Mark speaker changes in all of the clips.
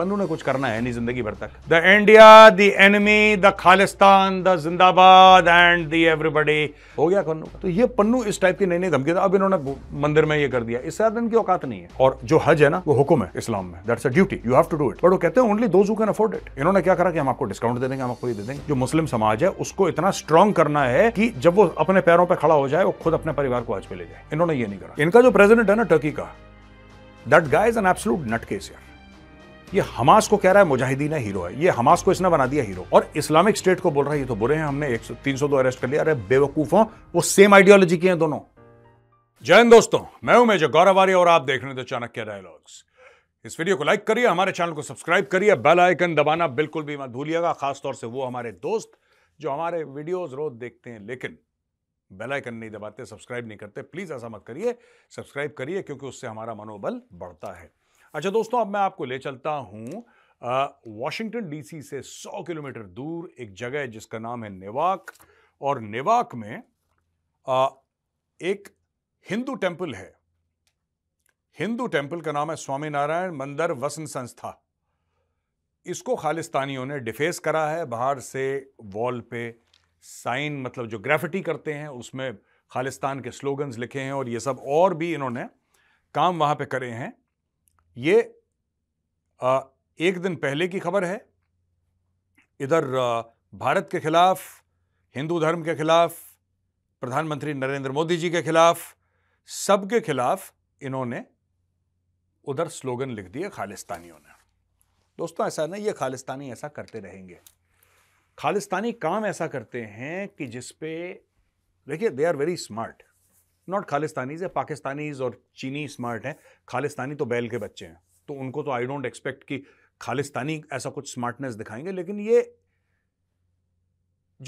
Speaker 1: पन्नू ने कुछ करना है नहीं जिंदगी भर तक the India the enemy the Khalistan the जिंदाबाद एंड द एवरीबडी हो गया पन्नू तो ये पन्नू इस टाइप की नई नई धमकी था अब इन्होंने मंदिर में ये कर दिया इससे ज्यादा की औकात नहीं है और जो हज है ना वो हुक्म है इस्लाम में that's a duty you have to do it but वो कहते हैं ओनली दो दोज कैन अफोर्ड इट इन्होंने क्या करा कि हम आपको डिस्काउंट दे देंगे हम आपको ये दे देंगे जो मुस्लिम समाज है उसको इतना स्ट्रांग करना है कि जब वो अपने पैरों पर खड़ा हो जाए वो खुद अपने परिवार को हज पे ले जाए इन्होंने ये नहीं करा इनका जो प्रेजिडेंट है ना टर्की का that guy is an absolute nutcase यार ये हमास को कह रहा है मुजाहिदीन है हीरो है ये हमास को इसने बना दिया हीरो और इस्लामिक स्टेट को बोल रहा है ये तो बुरे हैं हमने एक सौ तीन सौ दो अरेस्ट कर लिया अरे बेवकूफों वो सेम आइडियोलॉजी की हैं दोनों जैन दोस्तों मैं हूं मेजर गौरवारी और आप देख रहे हैं चाणक्य डायलॉग्स इस वीडियो को लाइक करिए हमारे चैनल को सब्सक्राइब करिए बेल आइकन दबाना बिल्कुल भी मत भूलिएगा खासतौर से वो हमारे दोस्त जो हमारे वीडियोज रोज देखते हैं लेकिन बेल आइकन नहीं दबाते सब्सक्राइब नहीं करते प्लीज ऐसा मत करिए सब्सक्राइब करिए क्योंकि उससे हमारा मनोबल बढ़ता है अच्छा दोस्तों अब मैं आपको ले चलता हूं वॉशिंगटन डीसी से 100 किलोमीटर दूर एक जगह है जिसका नाम है नेवाक और नेवाक में आ, एक हिंदू टेम्पल है हिंदू टेम्पल का नाम है स्वामीनारायण मंदिर वसन संस्था इसको खालिस्तानियों ने डिफेस करा है बाहर से वॉल पे साइन मतलब जो ग्रेफिटी करते हैं उसमें खालिस्तान के स्लोगन्स लिखे हैं और ये सब और भी इन्होंने काम वहाँ पे करे हैं ये आ, एक दिन पहले की खबर है इधर भारत के खिलाफ हिंदू धर्म के खिलाफ प्रधानमंत्री नरेंद्र मोदी जी के खिलाफ सबके खिलाफ इन्होंने उधर स्लोगन लिख दिए खालिस्तानियों ने दोस्तों ऐसा नहीं ये खालिस्तानी ऐसा करते रहेंगे खालिस्तानी काम ऐसा करते हैं कि जिसपे देखिए they are very smart not Khalistanis है पाकिस्तानीज और चीनी स्मार्ट हैं खालिस्तानी तो बैल के बच्चे हैं तो उनको तो आई डोंट एक्सपेक्ट कि खालिस्तानी ऐसा कुछ स्मार्टनेस दिखाएंगे लेकिन ये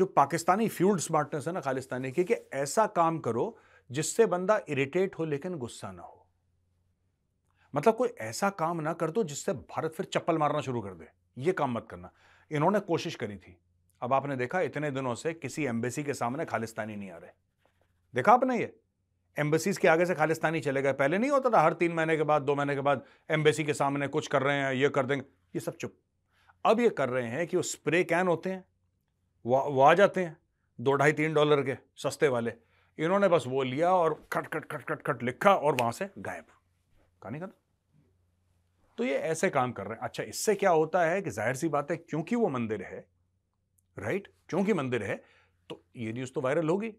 Speaker 1: जो पाकिस्तानी फ्यूल्ड स्मार्टनेस है ना खालिस्तानी की कि ऐसा काम करो जिससे बंदा इरिटेट हो लेकिन गुस्सा ना हो मतलब कोई ऐसा काम ना कर दो जिससे भारत फिर चप्पल मारना शुरू कर दे ये काम मत करना इन्होंने कोशिश करी थी अब आपने देखा इतने दिनों से किसी एम्बेसी के सामने खालिस्तानी नहीं आ रहे देखा आपने ये एम्बेसीज के आगे से खालिस्तानी चले गए पहले नहीं होता था हर तीन महीने के बाद दो महीने के बाद एम्बेसी के सामने कुछ कर रहे हैं ये कर देंगे ये सब चुप अब ये कर रहे हैं कि वो स्प्रे कैन होते हैं वो आ जाते हैं दो ढाई तीन डॉलर के सस्ते वाले इन्होंने बस वो लिया और खट खट खट खट खट लिखा और वहां से गायब कहानी खत्म तो ये ऐसे काम कर रहे हैं अच्छा इससे क्या होता है कि जाहिर सी बात है क्योंकि वो मंदिर है राइट क्योंकि मंदिर है तो ये न्यूज़ तो वायरल होगी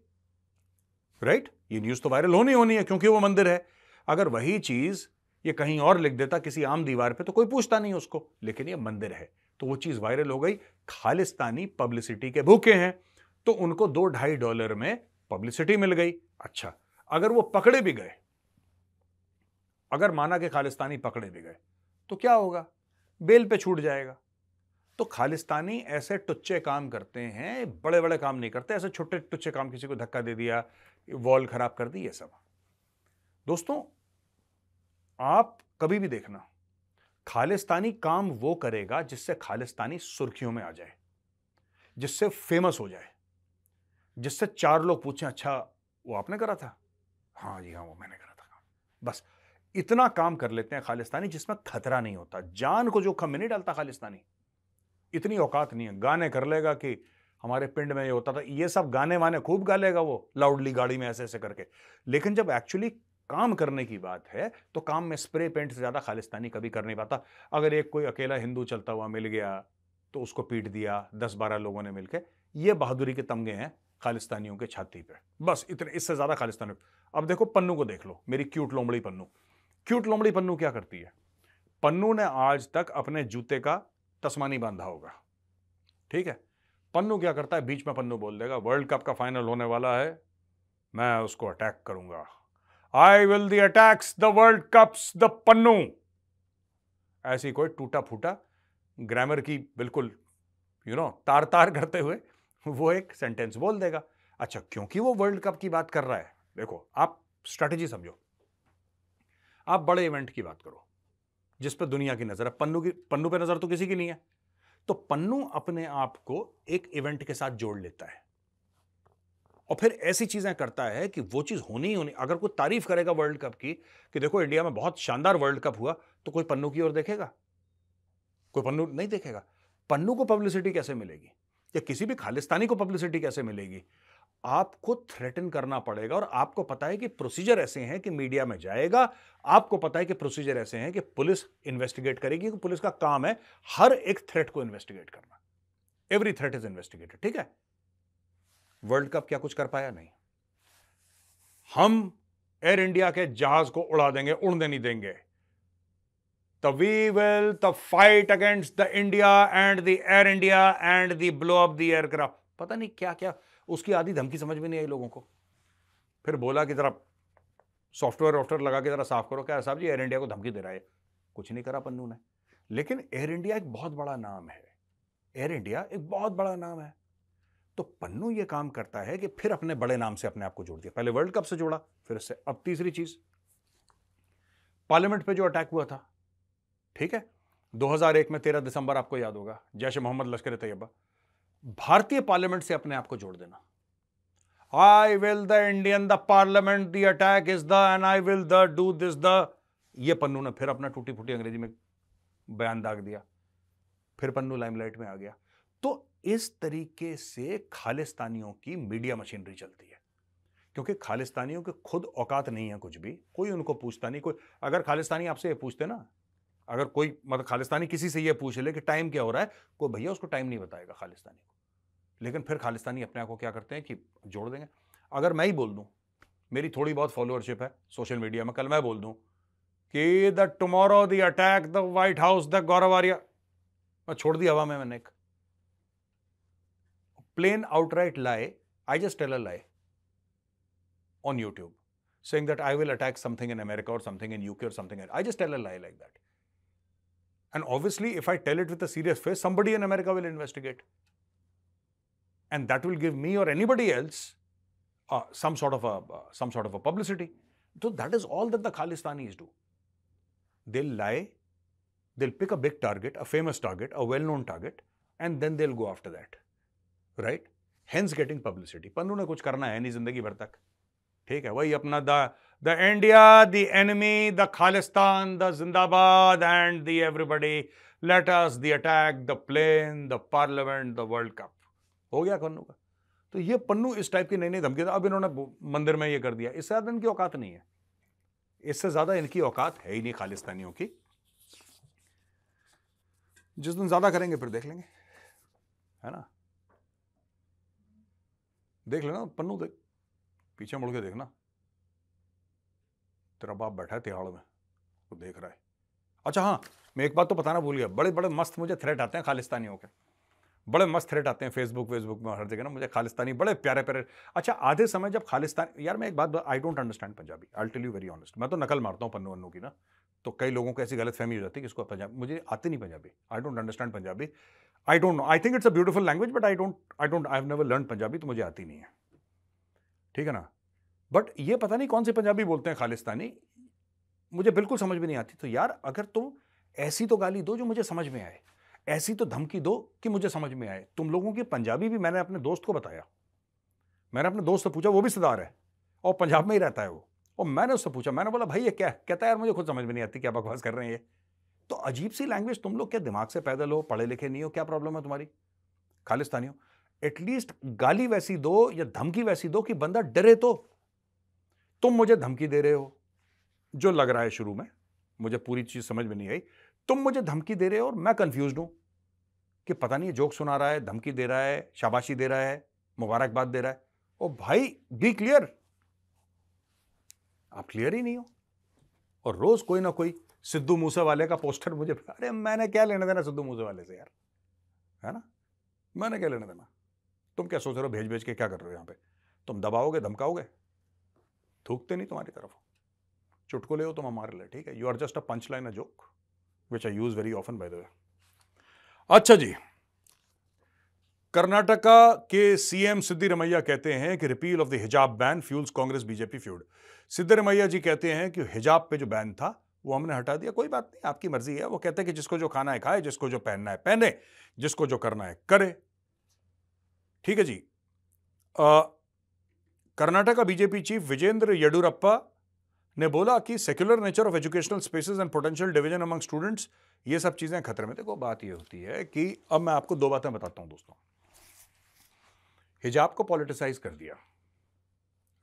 Speaker 1: राइट right? ये न्यूज तो वायरल होनी होनी है क्योंकि वो मंदिर है अगर वही चीज ये कहीं और लिख देता किसी आम दीवार पे तो कोई पूछता नहीं उसको लेकिन ये मंदिर है तो वो चीज वायरल हो गई खालिस्तानी पब्लिसिटी के भूखे हैं तो उनको दो ढाई डॉलर में पब्लिसिटी मिल गई अच्छा अगर वो पकड़े भी गए अगर माना कि खालिस्तानी पकड़े भी गए तो क्या होगा बेल पे छूट जाएगा तो खालिस्तानी ऐसे टुच्चे काम करते हैं बड़े बड़े काम नहीं करते ऐसे छोटे टुच्चे काम किसी को धक्का दे दिया वॉल खराब कर दी ये सब दोस्तों आप कभी भी देखना खालिस्तानी काम वो करेगा जिससे खालिस्तानी सुर्खियों में आ जाए जिससे फेमस हो जाए जिससे चार लोग पूछें अच्छा वो आपने करा था हाँ जी हाँ वो मैंने करा था बस इतना काम कर लेते हैं खालिस्तानी जिसमें खतरा नहीं होता जान को जोखम में नहीं डालता खालिस्तानी इतनी औकात नहीं है गाने कर लेगा कि हमारे पिंड में ये होता था ये सब गाने वाने खूब गा लेगा वो लाउडली गाड़ी में ऐसे ऐसे करके लेकिन जब एक्चुअली काम करने की बात है तो काम में स्प्रे पेंट से ज़्यादा खालिस्तानी कभी कर नहीं पाता अगर एक कोई अकेला हिंदू चलता हुआ मिल गया तो उसको पीट दिया दस बारह लोगों ने मिलकर ये बहादुरी के तमगे हैं खालिस्तानियों के छाती पर बस इतने इससे ज़्यादा खालिस्तानी अब देखो पन्नू को देख लो मेरी क्यूट लोमड़ी पन्नू क्यूट लोमड़ी पन्नू क्या करती है पन्नू ने आज तक अपने जूते का तस्मानी बांधा होगा ठीक है पन्नू क्या करता है बीच में पन्नू बोल देगा वर्ल्ड कप का फाइनल होने वाला है मैं उसको अटैक करूंगा I will the attacks the world cups the Pannu ऐसी कोई टूटा फूटा ग्रामर की बिल्कुल यू नो तार तार करते हुए वो एक सेंटेंस बोल देगा अच्छा क्योंकि वो वर्ल्ड कप की बात कर रहा है देखो आप स्ट्रेटेजी समझो आप बड़े इवेंट की बात करो जिस पर दुनिया की नज़र है पन्नू की पन्नू पे नज़र तो किसी की नहीं है तो पन्नू अपने आप को एक इवेंट के साथ जोड़ लेता है और फिर ऐसी चीजें करता है कि वो चीज होनी ही होनी अगर कोई तारीफ करेगा वर्ल्ड कप की कि देखो इंडिया में बहुत शानदार वर्ल्ड कप हुआ तो कोई पन्नू की ओर देखेगा कोई पन्नू नहीं देखेगा पन्नू को पब्लिसिटी कैसे मिलेगी या किसी भी खालिस्तानी को पब्लिसिटी कैसे मिलेगी आपको थ्रेटन करना पड़ेगा और आपको पता है कि प्रोसीजर ऐसे हैं कि मीडिया में जाएगा आपको पता है कि प्रोसीजर ऐसे हैं कि पुलिस इन्वेस्टिगेट करेगी क्योंकि पुलिस का काम है हर एक थ्रेट को इन्वेस्टिगेट करना एवरी थ्रेट इज इन्वेस्टिगेटेड ठीक है वर्ल्ड कप क्या कुछ कर पाया नहीं हम एयर इंडिया के जहाज को उड़ा देंगे उड़ने नहीं देंगे the we will the fight against the India and the Air India and the blow up the aircraft पता नहीं क्या क्या उसकी आधी धमकी समझ में नहीं आई लोगों को फिर बोला कि ज़रा सॉफ्टवेयर वॉफ्टवेयर लगा के ज़रा साफ़ करो क्या साहब जी एयर इंडिया को धमकी दे रहा है कुछ नहीं करा पन्नू ने लेकिन एयर इंडिया एक बहुत बड़ा नाम है एयर इंडिया एक बहुत बड़ा नाम है तो पन्नू ये काम करता है कि फिर अपने बड़े नाम से अपने आप को जोड़ दिया पहले वर्ल्ड कप से जोड़ा फिर से अब तीसरी चीज़ पार्लियामेंट पे जो अटैक हुआ था ठीक है 2001 में 13 दिसंबर आपको याद होगा जैश मोहम्मद लश्कर तैयबा भारतीय पार्लियामेंट से अपने आप को जोड़ देना I will the Indian the parliament the attack is the end I will the do this the ये पन्नू ने फिर अपना टूटी फूटी अंग्रेजी में बयान दाग दिया फिर पन्नू लाइमलाइट में आ गया तो इस तरीके से खालिस्तानियों की मीडिया मशीनरी चलती है क्योंकि खालिस्तानियों के खुद औकात नहीं है कुछ भी कोई उनको पूछता नहीं कोई अगर खालिस्तानी आपसे ये पूछते ना अगर कोई मतलब खालिस्तानी किसी से ये पूछ ले कि टाइम क्या हो रहा है कोई भैया उसको टाइम नहीं बताएगा खालिस्तानी को लेकिन फिर खालिस्तानी अपने आप को क्या करते हैं कि जोड़ देंगे अगर मैं ही बोल दूँ मेरी थोड़ी बहुत फॉलोअरशिप है सोशल मीडिया में कल मैं बोल दूँ कि the tomorrow the attack the White House the Gaurav Arya मैं छोड़ दी हवा में मैंने एक plane outright lie I just tell lie on YouTube saying that I will attack something in America और समथिंग इन यूके और something I just tell lie like that and obviously if I tell it with serious face somebody in America will investigate and that will give me or anybody else uh, some sort of a uh, some sort of a publicity. So that is all that the Khalistanis do. They'll lie, they'll pick a big target, a famous target, a well-known target, and then they'll go after that, right? Hence getting publicity. Pandu ne kuch karna hai नहीं जिंदगी भर तक, ठीक है? वही अपना the the India, the enemy, the Khalistan, the Zindabad, and the everybody. Let us the attack, the plane, the parliament, the World Cup. हो गया कन्नू का तो ये पन्नू इस टाइप की नई नई धमकी अब इन्होंने मंदिर में ये कर दिया इससे ज़्यादा इनकी औकात नहीं है इससे ज़्यादा इनकी औकात है ही नहीं खालिस्तानियों की जिस दिन ज़्यादा करेंगे फिर देख लेंगे है ना देख लेना पन्नू देख पीछे मुड़ के देखना तेरा बाप बैठा है तिहाड़ में वो देख रहा है अच्छा हाँ मैं एक बात तो बताना भूल गया बड़े बड़े मस्त मुझे थ्रेट आते हैं खालिस्तानियों के बड़े मस्त थ्रेट आते हैं फेसबुक वेसबुक में हर जगह ना मुझे खालिस्तानी बड़े प्यारे प्यारे अच्छा आधे समय जब खालिस्तान यार मैं एक बात I don't understand Punjabi I tell you very honest मैं तो नकल मारता हूँ पन्नू वन्नू की ना तो कई लोगों को ऐसी गलत फहमी हो जाती है कि इसको पंजाब मुझे आती नहीं Punjabi I don't understand Punjabi I don't know I think it's a beautiful language but I don't I don't I have never learn Punjabi तो मुझे आती नहीं है ठीक है ना बट ये पता नहीं कौन सी पंजाबी बोलते हैं खालिस्तानी मुझे बिल्कुल समझ में नहीं आती तो यार अगर तुम ऐसी तो गाली दो जो मुझे समझ में आए ऐसी तो धमकी दो कि मुझे समझ में आए तुम लोगों की पंजाबी भी मैंने अपने दोस्त को बताया मैंने अपने दोस्त से पूछा वो भी सदार है और पंजाब में ही रहता है वो और मैंने उससे पूछा मैंने बोला भाई ये क्या कहता है यार मुझे खुद समझ में नहीं आती क्या बकवास कर रहे हैं ये तो अजीब सी लैंग्वेज तुम लोग क्या दिमाग से पैदल हो पढ़े लिखे नहीं हो क्या प्रॉब्लम है तुम्हारी खालिस्तानी हो एटलीस्ट गाली वैसी दो या धमकी वैसी दो कि बंदा डरे तो तुम मुझे धमकी दे रहे हो जो लग रहा है शुरू में मुझे पूरी चीज़ समझ में नहीं आई तुम मुझे धमकी दे रहे हो और मैं कंफ्यूज हूं कि पता नहीं जोक सुना रहा है धमकी दे रहा है शाबाशी दे रहा है मुबारकबाद दे रहा है ओ भाई बी क्लियर आप क्लियर ही नहीं हो और रोज कोई ना कोई सिद्धू मूसे वाले का पोस्टर मुझे अरे मैंने क्या लेने देना सिद्धू मूसे वाले से यार है ना मैंने क्या लेने देना तुम क्या सोच रहे हो भेज भेज के क्या कर रहे हो यहां पे तुम दबाओगे धमकाओगे थूकते नहीं तुम्हारी तरफ चुटकुले हो तुम हमारे लिए ठीक है you are just a punch line a joke which I use very often by the way अच्छा जी कर्नाटका के सीएम सिद्धिरमैया कहते हैं कि repeal of the hijab ban fuels Congress BJP feud Siddaramaiah ji कहते हैं कि हिजाब पे जो बैन था वो हमने हटा दिया कोई बात नहीं आपकी मर्जी है वो कहते हैं कि जिसको जो खाना है खाए जिसको जो पहनना है पहने जिसको जो करना है करे ठीक है जी कर्नाटका बीजेपी चीफ विजेंद्र येडियुरप्पा ने बोला कि secular nature of educational spaces and potential division among students ये सब चीज़ें खतरे में देखो बात ये होती है कि अब मैं आपको दो बातें बताता हूं दोस्तों हिजाब को पॉलिटिसाइज कर दिया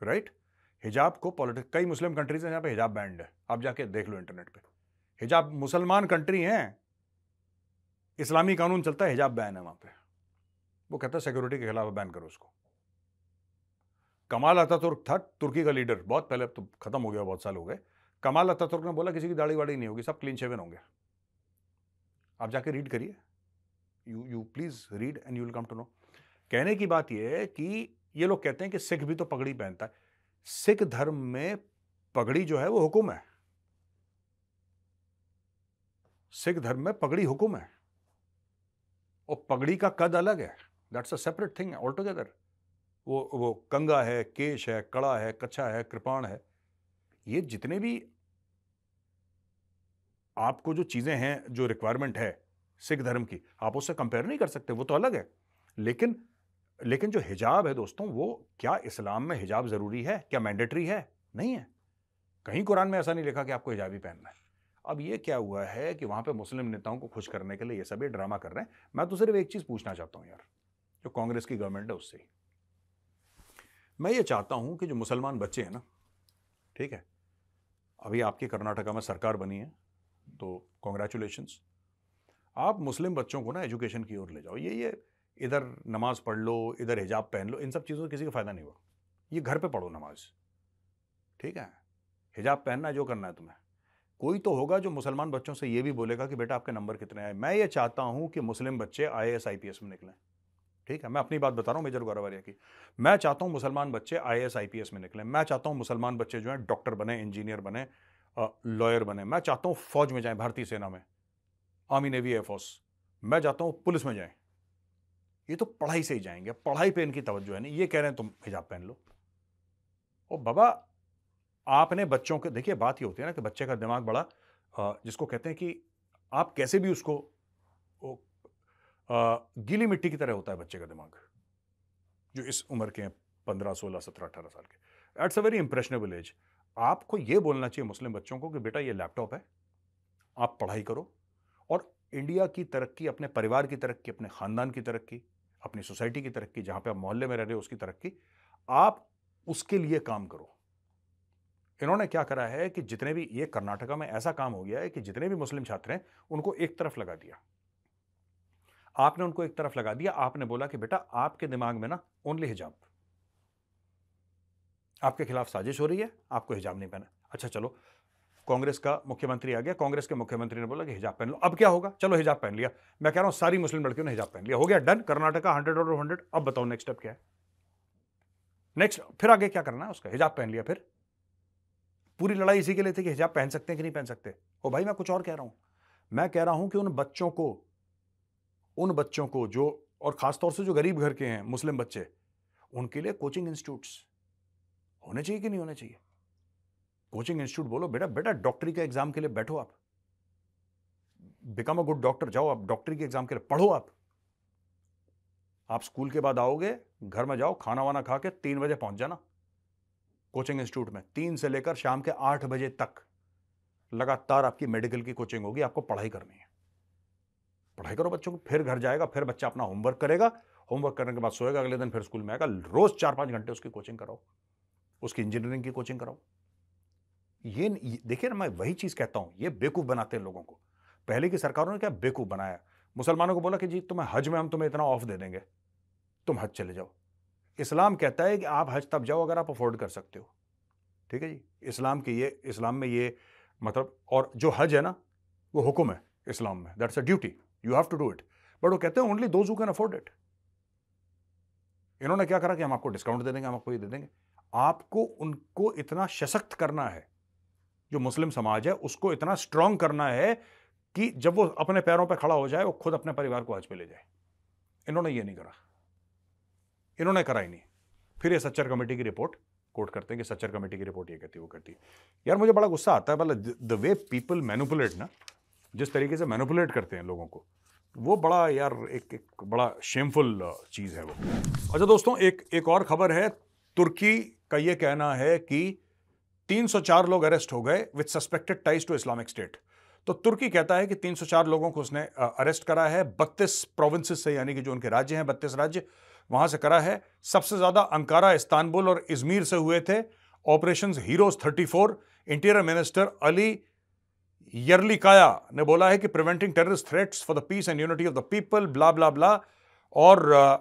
Speaker 1: राइट right? हिजाब को पॉलिटिक कई मुस्लिम कंट्रीज हैं जहां पे हिजाब बैंड है आप जाके देख लो इंटरनेट पे हिजाब मुसलमान कंट्री हैं इस्लामी कानून चलता है हिजाब बैन है वहां पे वो कहता है सिक्योरिटी के खिलाफ बैन करो उसको कमाल अतातुर्क था तुर्की का लीडर बहुत पहले अब तो खत्म हो गया बहुत साल हो गए कमाल अतातुर्क ने बोला किसी की दाढ़ी वाड़ी नहीं होगी सब क्लीन शेवन होंगे आप जाके रीड करिए you you please read and you will come to know कहने की बात यह है कि ये लोग कहते हैं कि सिख भी तो पगड़ी पहनता है सिख धर्म में पगड़ी जो है वो हुक्म है सिख धर्म में पगड़ी हुक्म है और पगड़ी का कद अलग है that's a separate thing all together वो वो कंगा है केश है कड़ा है कच्छा है कृपाण है ये जितने भी आपको जो चीज़ें हैं जो रिक्वायरमेंट है सिख धर्म की आप उससे कंपेयर नहीं कर सकते वो तो अलग है लेकिन लेकिन जो हिजाब है दोस्तों वो क्या इस्लाम में हिजाब ज़रूरी है क्या मैंडेटरी है नहीं है कहीं कुरान में ऐसा नहीं लिखा कि आपको हिजाब ही पहनना है अब ये क्या हुआ है कि वहाँ पे मुस्लिम नेताओं को खुश करने के लिए ये सब ये ड्रामा कर रहे हैं मैं तो सिर्फ एक चीज़ पूछना चाहता हूँ यार जो कांग्रेस की गवर्नमेंट है उससे ही मैं ये चाहता हूँ कि जो मुसलमान बच्चे हैं ना ठीक है अभी आपकी कर्नाटका में सरकार बनी है तो कॉन्ग्रेचुलेशन्स आप मुस्लिम बच्चों को ना एजुकेशन की ओर ले जाओ ये ये इधर नमाज पढ़ लो इधर हिजाब पहन लो इन सब चीज़ों से किसी का फ़ायदा नहीं हुआ ये घर पे पढ़ो नमाज ठीक है हिजाब पहनना है जो करना है तुम्हें कोई तो होगा जो मुसलमान बच्चों से ये भी बोलेगा कि बेटा आपके नंबर कितने आए मैं ये चाहता हूँ कि मुस्लिम बच्चे I S I P S में निकलें ठीक है मैं अपनी बात बता रहा हूँ मेजर गौरवरिया की मैं चाहता हूँ मुसलमान बच्चे I S I P S में निकलें मैं चाहता हूँ मुसलमान बच्चे जो हैं डॉक्टर बने इंजीनियर बने लॉयर बने मैं चाहता हूँ फौज में जाएं भारतीय सेना में आर्मी नेवी एयरफोर्स मैं चाहता हूँ पुलिस में जाएं ये तो पढ़ाई से ही जाएंगे पढ़ाई पे इनकी तवज्जो है नहीं ये कह रहे हैं तुम हिजाब पहन लो ओ बाबा आपने बच्चों के देखिए बात ये होती है ना कि बच्चे का दिमाग बड़ा जिसको कहते हैं कि आप कैसे भी उसको गीली मिट्टी की तरह होता है बच्चे का दिमाग जो इस उम्र के हैं पंद्रह सोलह सत्रह अठारह साल के it's a very impressionable age आपको ये बोलना चाहिए मुस्लिम बच्चों को कि बेटा ये लैपटॉप है आप पढ़ाई करो और इंडिया की तरक्की अपने परिवार की तरक्की अपने ख़ानदान की तरक्की अपनी सोसाइटी की तरक्की जहाँ पे आप मोहल्ले में रह रहे हो उसकी तरक्की आप उसके लिए काम करो इन्होंने क्या करा है कि जितने भी ये कर्नाटका में ऐसा काम हो गया है कि जितने भी मुस्लिम छात्र हैं उनको एक तरफ लगा दिया आपने उनको एक तरफ लगा दिया आपने बोला कि बेटा आपके दिमाग में ना ओनली हिजाब आपके खिलाफ साजिश हो रही है आपको हिजाब नहीं पहना अच्छा चलो कांग्रेस का मुख्यमंत्री आ गया कांग्रेस के मुख्यमंत्री ने बोला कि हिजाब पहन लो अब क्या होगा चलो हिजाब पहन लिया मैं कह रहा हूं सारी मुस्लिम लड़कियों ने हिजाब पहन लिया हो गया डन कर्नाटका हंड्रेड और हंड्रेड अब बताओ नेक्स्ट स्टेप क्या है नेक्स्ट फिर आगे क्या करना है उसका हिजाब पहन लिया फिर पूरी लड़ाई इसी के लिए थी कि हिजाब पहन सकते हैं कि नहीं पहन सकते ओ भाई मैं कुछ और कह रहा हूं मैं कह रहा हूं कि उन बच्चों को उन बच्चों को जो और ख़ास तौर से जो गरीब घर के हैं मुस्लिम बच्चे उनके लिए कोचिंग इंस्टीट्यूट्स होने चाहिए कि नहीं होने चाहिए कोचिंग इंस्टीट्यूट बोलो बेटा बेटा डॉक्टरी के एग्ज़ाम के लिए बैठो आप बिकम अ गुड डॉक्टर जाओ आप डॉक्टरी के एग्ज़ाम के लिए पढ़ो आप आप स्कूल के बाद आओगे घर में जाओ खाना वाना खा के तीन बजे पहुंच जाना कोचिंग इंस्टीट्यूट में तीन से लेकर शाम के आठ बजे तक लगातार आपकी मेडिकल की कोचिंग होगी आपको पढ़ाई करनी है पढ़ाई करो बच्चों को फिर घर जाएगा फिर बच्चा अपना होमवर्क करेगा होमवर्क करने के बाद सोएगा अगले दिन फिर स्कूल में आएगा रोज़ चार पाँच घंटे उसकी कोचिंग कराओ उसकी इंजीनियरिंग की कोचिंग कराओ ये देखिए ना मैं वही चीज़ कहता हूँ ये बेवकूफ़ बनाते हैं लोगों को पहले की सरकारों ने क्या बेवकूफ़ बनाया मुसलमानों को बोला कि जी तुम्हें हज में हम तुम्हें इतना ऑफ दे देंगे तुम हज चले जाओ इस्लाम कहता है कि आप हज तब जाओ अगर आप अफोर्ड कर सकते हो ठीक है जी इस्लाम के ये इस्लाम में ये मतलब और जो हज है ना वो हुक्म है इस्लाम में that's a duty you have to do it but वो कहते हैं only those who can afford it इन्होंने क्या करा कि हम आपको डिस्काउंट दे देंगे हम आपको ये दे देंगे आपको उनको इतना सशक्त करना है जो मुस्लिम समाज है उसको इतना स्ट्रांग करना है कि जब वो अपने पैरों पर खड़ा हो जाए वो खुद अपने परिवार को आज पे ले जाए इन्होंने ये नहीं करा इन्होंने करा ही नहीं फिर ये सच्चर कमेटी की रिपोर्ट कोट करते हैं कि सच्चर कमेटी की रिपोर्ट ये कहती है वो कहती है यार मुझे बड़ा गुस्सा आता है मतलब द वे पीपल मैनुपुलेट ना जिस तरीके से मैनिपुलेट करते हैं लोगों को वो बड़ा यार एक एक बड़ा शेमफुल uh, चीज़ है वो अच्छा दोस्तों एक एक और खबर है तुर्की का ये कहना है कि 304 लोग अरेस्ट हो गए with suspected ties to Islamic State तो तुर्की कहता है कि 304 लोगों को उसने अरेस्ट uh, करा है बत्तीस प्रोविंसेस से यानी कि जो उनके राज्य हैं बत्तीस राज्य वहां से करा है सबसे ज़्यादा अंकारा इस्तानबुल और इजमीर से हुए थे operation heroes thirty interior minister Ali Yerlikaya ने बोला है कि preventing terrorist threats for the peace and unity of the people blah blah blah और uh,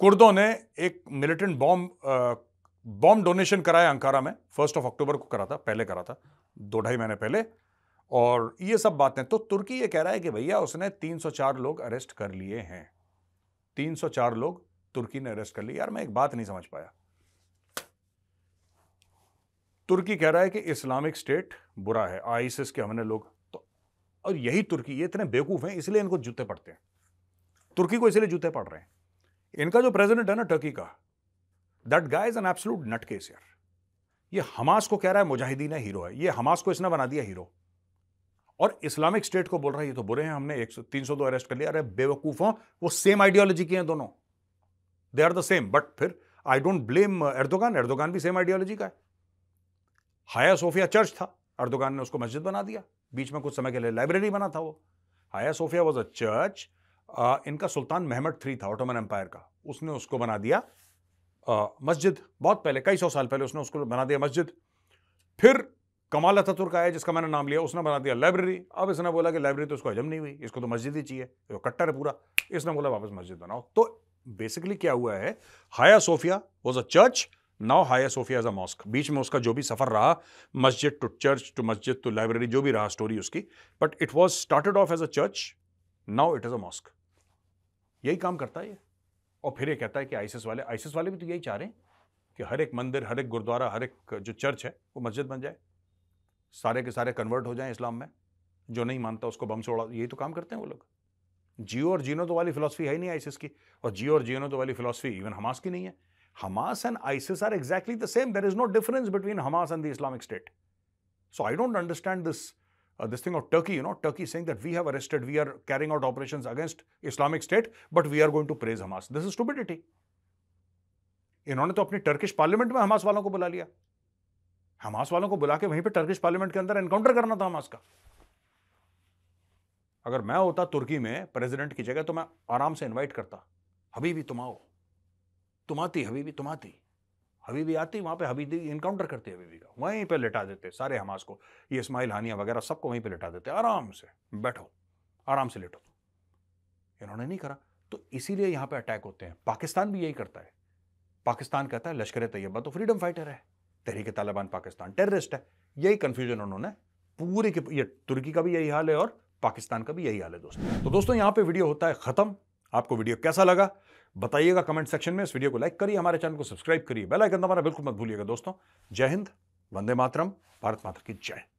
Speaker 1: कुर्दों ने एक मिलिटेंट बॉम्ब बॉम्ब डोनेशन कराया अंकारा में फर्स्ट ऑफ अक्टूबर को करा था पहले करा था दो ढाई महीने पहले और ये सब बातें तो तुर्की ये कह रहा है कि भैया उसने 304 लोग अरेस्ट कर लिए हैं 304 लोग तुर्की ने अरेस्ट कर लिए यार मैं एक बात नहीं समझ पाया तुर्की कह रहा है कि इस्लामिक स्टेट बुरा है आईसिस के हमने लोग तो और यही तुर्की ये इतने बेवकूफ़ हैं इसलिए इनको जूते पड़ते हैं तुर्की को इसलिए जूते पड़ रहे हैं इनका जो प्रेसिडेंट है ना टर्की का that guy is an absolute nut case यार ये हमास को कह रहा है मुजाहिदीन हीरो है ये हमास को इसने बना दिया हीरो और इस्लामिक स्टेट को बोल रहा है ये तो बुरे हैं हमने एक सौ तीन सौ दो अरेस्ट कर लिया अरे बेवकूफ़ों वो सेम आइडियोलॉजी के हैं दोनों they are the same but फिर I don't blame Erdogan Erdogan भी सेम आइडियोलॉजी का है हाया सोफिया चर्च था अर्दोगान ने उसको मस्जिद बना दिया बीच में कुछ समय के लिए लाइब्रेरी बना था वो हाया सोफिया वॉज अ चर्च इनका सुल्तान मेहमद थ्री था ऑटोमन एम्पायर का उसने उसको बना दिया मस्जिद बहुत पहले कई सौ साल पहले उसने उसको बना दिया मस्जिद फिर कमाल अतुर्क आया जिसका मैंने नाम लिया उसने बना दिया लाइब्रेरी अब इसने बोला कि लाइब्रेरी तो उसको हजम नहीं हुई इसको तो मस्जिद ही चाहिए तो कट्टर है पूरा इसने बोला वापस मस्जिद बनाओ तो बेसिकली क्या हुआ है Hagia Sophia was a church now Hagia Sophia as a mosque बीच में उसका जो भी सफ़र रहा मस्जिद टू चर्च टू मस्जिद टू लाइब्रेरी जो भी रहा स्टोरी उसकी but it was started off as a church now it is a mosque यही काम करता है ये और फिर ये कहता है कि आइसिस वाले आइसिस वाले भी तो यही चाह रहे हैं कि हर एक मंदिर हर एक गुरुद्वारा हर एक जो चर्च है वो मस्जिद बन जाए सारे के सारे कन्वर्ट हो जाएं इस्लाम में जो नहीं मानता उसको बम छोड़ा यही तो काम करते हैं वो लोग जियो और जीनो तो वाली फिलासफी है ही नहीं आइसिस की और जियो और जीनो तो वाली फिलासफी इवन हमास की नहीं है Hamas and ISIS are exactly the same. There is no difference between Hamas and the Islamic State. So I don't understand this, uh, this thing of Turkey, you know, Turkey saying that we have arrested, we are carrying out operations against Islamic State, but we are going to praise Hamas. This is stupidity. इन्होंने तो अपनी Turkish parliament में Hamas वालों को बुला लिया Hamas वालों को बुला के वहीं पे टर्किश पार्लियामेंट के अंदर एनकाउंटर करना था हमास का अगर मैं होता तुर्की में प्रेसिडेंट की जगह तो मैं आराम से इनवाइट करता अभी भी तुम आओ तुम आती भी तुम आती भी आती वहाँ पे हबीबी इनकाउंटर करते भी का वहीं पे लिटा देते सारे हमास को ये इसमाइल हानिया वगैरह सबको वहीं पे लिटा देते आराम से बैठो आराम से लेटो इन्होंने नहीं करा तो इसीलिए यहाँ पे अटैक होते हैं पाकिस्तान भी यही करता है पाकिस्तान कहता है लश्कर तैयबा तो फ्रीडम फाइटर है तहरीक तालिबान पाकिस्तान टेररिस्ट है यही कन्फ्यूजन उन्होंने पूरी के ये तुर्की का भी यही हाल है और पाकिस्तान का भी यही हाल है दोस्तों तो दोस्तों यहाँ पे वीडियो होता है ख़त्म आपको वीडियो कैसा लगा बताइएगा कमेंट सेक्शन में इस वीडियो को लाइक करिए हमारे चैनल को सब्सक्राइब करिए बेल आइकन दबाना बिल्कुल मत भूलिएगा दोस्तों जय हिंद वंदे मातरम भारत माता की जय